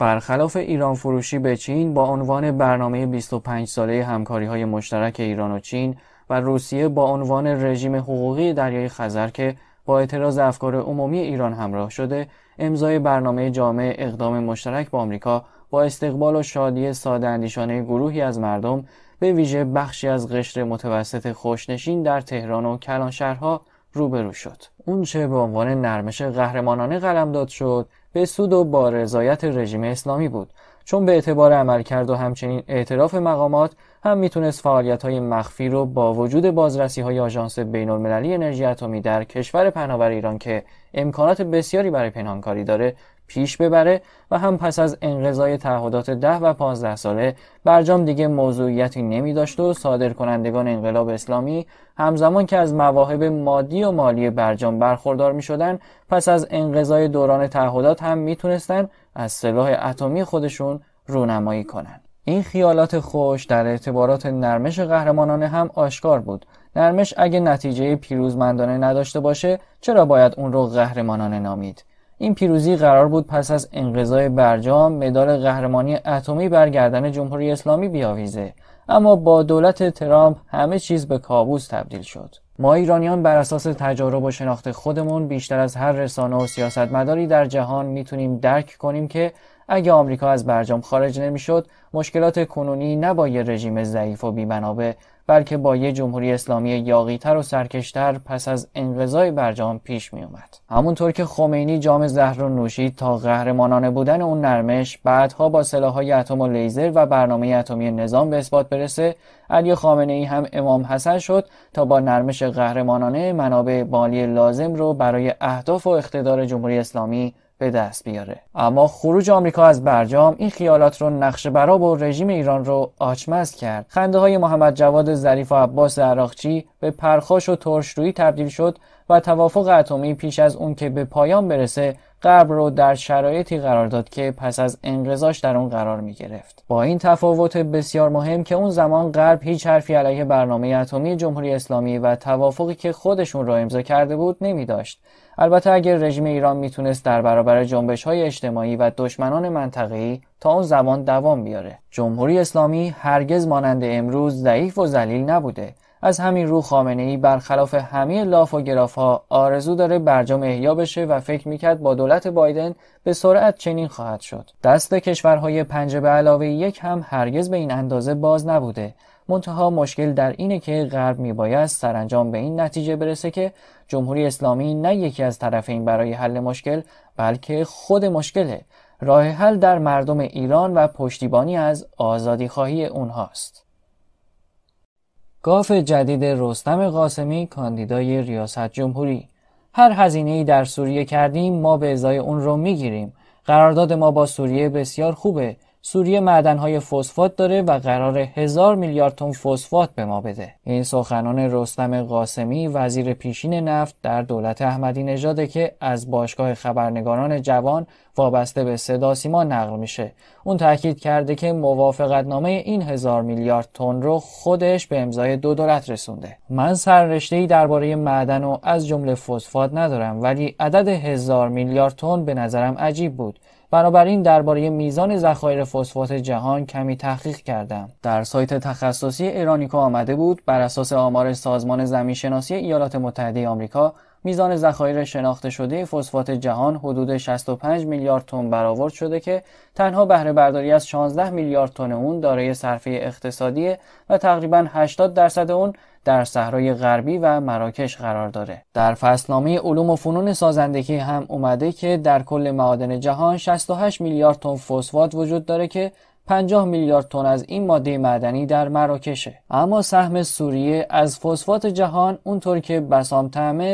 برخلاف ایران فروشی به چین با عنوان برنامه 25 ساله همکاری های مشترک ایران و چین و روسیه با عنوان رژیم حقوقی دریای خزر که با اعتراض افکار عمومی ایران همراه شده امضای برنامه جامع اقدام مشترک با آمریکا با استقبال و شادی ساده گروهی از مردم به ویژه بخشی از قشر متوسط خوشنشین در تهران و کلانشهرها روبرو شد اون چه به عنوان نرمش قهرمانانه قلمداد شد به سود و با رضایت رژیم اسلامی بود چون به اعتبار عملکرد و همچنین اعتراف مقامات هم میتونست فعالیت های مخفی رو با وجود بازرسی های آژانس بین المللی انرژی اتمی در کشور پناور ایران که امکانات بسیاری برای پنهانکاری داره پیش ببره و هم پس از انقضای تعهدات ده و پانزده ساله برجام دیگه موضوعیتی نمی داشت و صادر کنندگان انقلاب اسلامی همزمان که از مواهب مادی و مالی برجام برخوردار می شدن پس از انقضای دوران تعهدات هم می تونستن از سلاح اتمی خودشون رونمایی کنند. این خیالات خوش در اعتبارات نرمش قهرمانانه هم آشکار بود نرمش اگه نتیجه پیروزمندانه نداشته باشه چرا باید اون رو قهرمانانه نامید این پیروزی قرار بود پس از انقضای برجام مدال قهرمانی اتمی بر گردن جمهوری اسلامی بیاویزه اما با دولت ترامپ همه چیز به کابوس تبدیل شد ما ایرانیان بر اساس تجارب و شناخت خودمون بیشتر از هر رسانه و سیاستمداری در جهان میتونیم درک کنیم که اگر آمریکا از برجام خارج نمیشد مشکلات کنونی نه با یه رژیم ضعیف و بیمنابع بلکه با یه جمهوری اسلامی یاقیتر و سرکشتر پس از انقضای برجام پیش می همونطور که خمینی جام زهر رو نوشید تا قهرمانانه بودن اون نرمش بعدها با سلاحهای اتم و لیزر و برنامه اتمی نظام به اثبات برسه علی خامنه ای هم امام حسن شد تا با نرمش قهرمانانه منابع بالی لازم رو برای اهداف و اقتدار جمهوری اسلامی به دست بیاره اما خروج آمریکا از برجام این خیالات رو نقشه براب و رژیم ایران رو آچمز کرد خنده های محمد جواد ظریف و عباس عراقچی به پرخاش و ترشرویی تبدیل شد و توافق اتمی پیش از اون که به پایان برسه غرب رو در شرایطی قرار داد که پس از انقضاش در اون قرار می گرفت با این تفاوت بسیار مهم که اون زمان غرب هیچ حرفی علیه برنامه اتمی جمهوری اسلامی و توافقی که خودشون را امضا کرده بود نمی داشت البته اگر رژیم ایران میتونست در برابر جنبش های اجتماعی و دشمنان منطقه‌ای تا اون زمان دوام بیاره جمهوری اسلامی هرگز مانند امروز ضعیف و ذلیل نبوده از همین رو خامنه ای برخلاف همه لاف و گراف ها آرزو داره برجام احیا بشه و فکر میکرد با دولت بایدن به سرعت چنین خواهد شد دست کشورهای پنج به علاوه یک هم هرگز به این اندازه باز نبوده منتها مشکل در اینه که غرب میبایست سرانجام به این نتیجه برسه که جمهوری اسلامی نه یکی از طرفین برای حل مشکل بلکه خود مشکله راه حل در مردم ایران و پشتیبانی از آزادی خواهی اونهاست گاف جدید رستم قاسمی کاندیدای ریاست جمهوری هر هزینه ای در سوریه کردیم ما به ازای اون رو میگیریم قرارداد ما با سوریه بسیار خوبه سوریه معدنهای فسفات داره و قرار هزار میلیارد تن فسفات به ما بده این سخنان رستم قاسمی وزیر پیشین نفت در دولت احمدی نژاده که از باشگاه خبرنگاران جوان وابسته به صدا سیما نقل میشه اون تاکید کرده که نامه این هزار میلیارد تن رو خودش به امضای دو دولت رسونده من سررشته ای درباره معدن و از جمله فسفات ندارم ولی عدد هزار میلیارد تن به نظرم عجیب بود بنابراین درباره میزان ذخایر فسفات جهان کمی تحقیق کردم در سایت تخصصی ایرانیکو آمده بود بر اساس آمار سازمان زمینشناسی ایالات متحده آمریکا میزان ذخایر شناخته شده فسفات جهان حدود 65 میلیارد تن برآورد شده که تنها بهره برداری از 16 میلیارد تن اون دارای صرفه اقتصادی و تقریبا 80 درصد اون در صحرای غربی و مراکش قرار داره. در فصلنامه علوم و فنون سازندگی هم اومده که در کل معادن جهان 68 میلیارد تن فسفات وجود داره که 50 میلیارد تن از این ماده معدنی در مراکشه اما سهم سوریه از فسفات جهان اونطور که بسام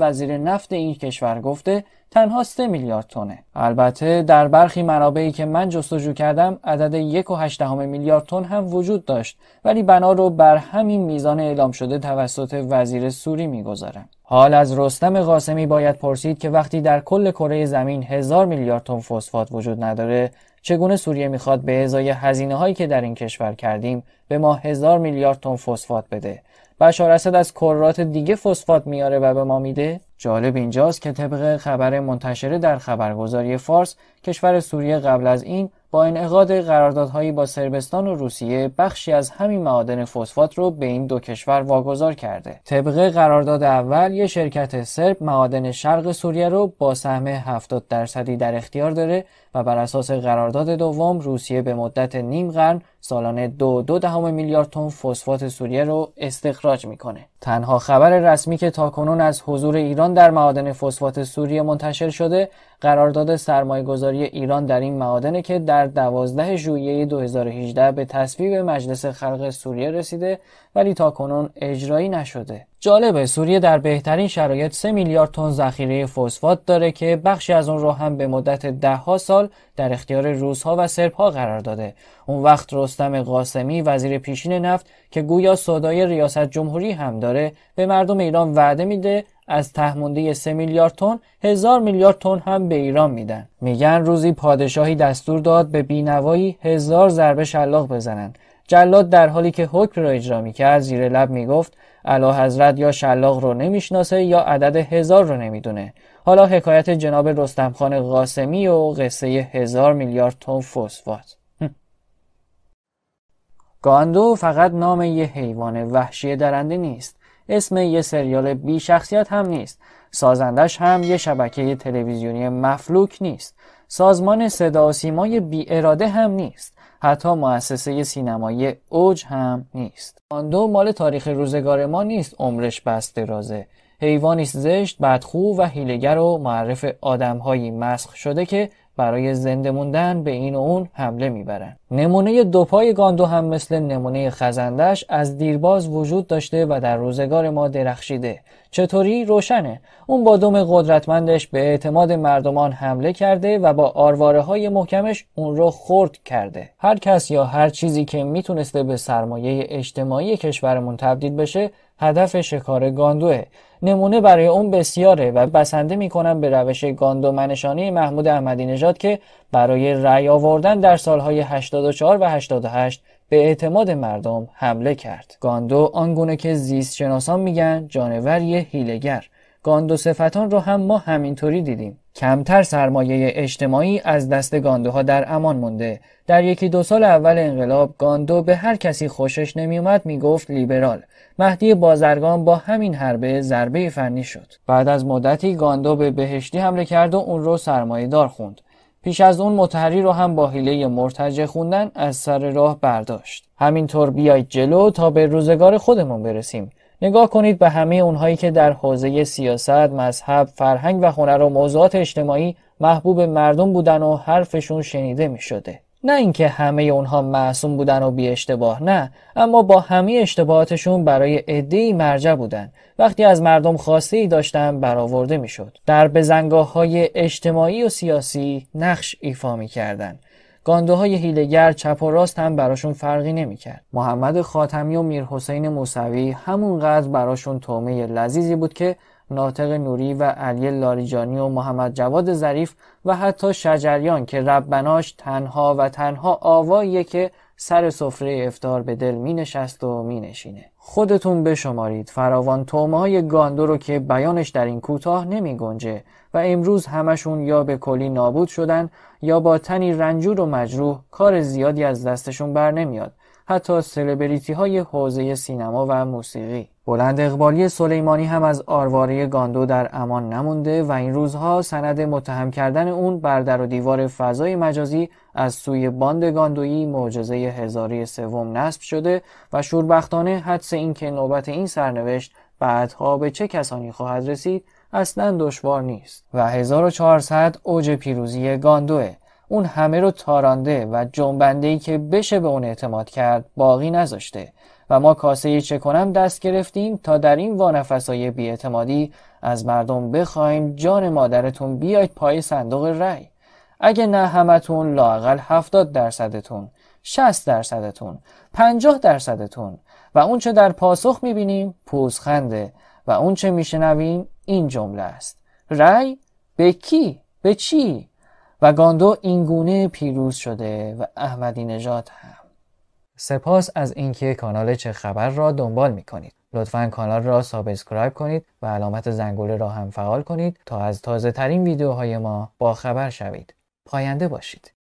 وزیر نفت این کشور گفته تنها 3 میلیارد تنه البته در برخی منابعی که من جستجو کردم عدد 1.8 میلیارد تن هم وجود داشت ولی بنا رو بر همین میزان اعلام شده توسط وزیر سوری میگذارم حال از رستم قاسمی باید پرسید که وقتی در کل کره زمین هزار میلیارد تن فسفات وجود نداره چگونه سوریه میخواد به ازای هزینه هایی که در این کشور کردیم به ما هزار میلیارد تن فسفات بده بشار اسد از کرات دیگه فسفات میاره و به ما میده جالب اینجاست که طبق خبر منتشره در خبرگزاری فارس کشور سوریه قبل از این با انعقاد قراردادهایی با سربستان و روسیه بخشی از همین معادن فسفات رو به این دو کشور واگذار کرده طبق قرارداد اول یه شرکت سرب معادن شرق سوریه رو با سهم 70 درصدی در اختیار داره و بر اساس قرارداد دوم روسیه به مدت نیم قرن سالانه دو دو دهم میلیارد تن فسفات سوریه رو استخراج میکنه تنها خبر رسمی که تاکنون از حضور ایران در معادن فسفات سوریه منتشر شده قرارداد سرمایهگذاری ایران در این معادن که در 12 ژوئیه 2018 به تصویب مجلس خلق سوریه رسیده ولی تاکنون اجرایی نشده. جالبه سوریه در بهترین شرایط 3 میلیارد تن ذخیره فسفات داره که بخشی از اون رو هم به مدت ها سال در اختیار روزها و سرپا قرار داده. اون وقت رستم قاسمی وزیر پیشین نفت که گویا صدای ریاست جمهوری هم داره به مردم ایران وعده میده از تهمونده 3 میلیارد تن هزار میلیارد تن هم به ایران میدن میگن روزی پادشاهی دستور داد به بینوایی هزار ضربه شلاق بزنن جلاد در حالی که حکم را اجرا میکرد زیر لب میگفت علا حضرت یا شلاق رو نمیشناسه یا عدد هزار رو نمیدونه حالا حکایت جناب رستمخان قاسمی و قصه هزار میلیارد تن فسفات گاندو فقط نام یه حیوان وحشی درنده نیست اسم یه سریال بی شخصیت هم نیست سازندش هم یه شبکه تلویزیونی مفلوک نیست سازمان صدا و سیمای بی اراده هم نیست حتی مؤسسه سینمایی اوج هم نیست آن دو مال تاریخ روزگار ما نیست عمرش بس درازه حیوانی زشت بدخو و هیلگر و معرف آدمهایی مسخ شده که برای زنده موندن به این و اون حمله میبرند نمونه دوپای گاندو هم مثل نمونه خزندش از دیرباز وجود داشته و در روزگار ما درخشیده چطوری روشنه اون با دوم قدرتمندش به اعتماد مردمان حمله کرده و با آرواره های محکمش اون رو خرد کرده هر کس یا هر چیزی که میتونسته به سرمایه اجتماعی کشورمون تبدیل بشه هدف شکار گاندوه نمونه برای اون بسیاره و بسنده میکنم به روش گاندو منشانی محمود احمدی نژاد که برای رأی آوردن در سالهای 84 و 88 به اعتماد مردم حمله کرد گاندو آنگونه که زیست شناسان میگن جانوری هیلگر گاندو سفتان رو هم ما همینطوری دیدیم کمتر سرمایه اجتماعی از دست گاندوها در امان مونده در یکی دو سال اول انقلاب گاندو به هر کسی خوشش نمیومد میگفت لیبرال مهدی بازرگان با همین حربه ضربه فنی شد بعد از مدتی گاندو به بهشتی حمله کرد و اون رو سرمایه دار خوند پیش از اون متحری رو هم با حیله مرتجه خوندن از سر راه برداشت همینطور بیاید جلو تا به روزگار خودمون برسیم نگاه کنید به همه اونهایی که در حوزه سیاست، مذهب، فرهنگ و هنر و موضوعات اجتماعی محبوب مردم بودن و حرفشون شنیده می شده. نه اینکه همه اونها معصوم بودن و بی اشتباه نه اما با همه اشتباهاتشون برای عدهای مرجع بودن وقتی از مردم خواسته ای داشتن برآورده میشد در بزنگاه های اجتماعی و سیاسی نقش ایفا می کردن. گانده های هیلگر چپ و راست هم براشون فرقی نمیکرد. محمد خاتمی و میر حسین موسوی همونقدر براشون تومه لذیذی بود که ناطق نوری و علی لاریجانی و محمد جواد ظریف و حتی شجریان که ربناش تنها و تنها آواییه که سر سفره افتار به دل می نشست و می نشینه. خودتون بشمارید فراوان تومه های گاندو رو که بیانش در این کوتاه نمی گنجه و امروز همشون یا به کلی نابود شدن یا با تنی رنجور و مجروح کار زیادی از دستشون بر نمیاد حتی سلبریتی های حوزه سینما و موسیقی بلند اقبالی سلیمانی هم از آرواره گاندو در امان نمونده و این روزها سند متهم کردن اون بر در و دیوار فضای مجازی از سوی باند گاندویی معجزه هزاری سوم نصب شده و شوربختانه حدس که نوبت این سرنوشت بعدها به چه کسانی خواهد رسید اصلا دشوار نیست و 1400 اوج پیروزی گاندوه اون همه رو تارانده و جنبنده که بشه به اون اعتماد کرد باقی نذاشته و ما کاسه چه کنم دست گرفتیم تا در این وانفسای بیاعتمادی از مردم بخوایم جان مادرتون بیاید پای صندوق رأی اگه نه همتون لاقل هفتاد درصدتون شست درصدتون پنجاه درصدتون و اون چه در پاسخ میبینیم پوزخنده و اون چه میشنویم این جمله است رای به کی به چی و گاندو اینگونه پیروز شده و احمدی نجات هست. سپاس از اینکه کانال چه خبر را دنبال می کنید. لطفا کانال را سابسکرایب کنید و علامت زنگوله را هم فعال کنید تا از تازه ترین ویدیوهای ما با خبر شوید. پاینده باشید.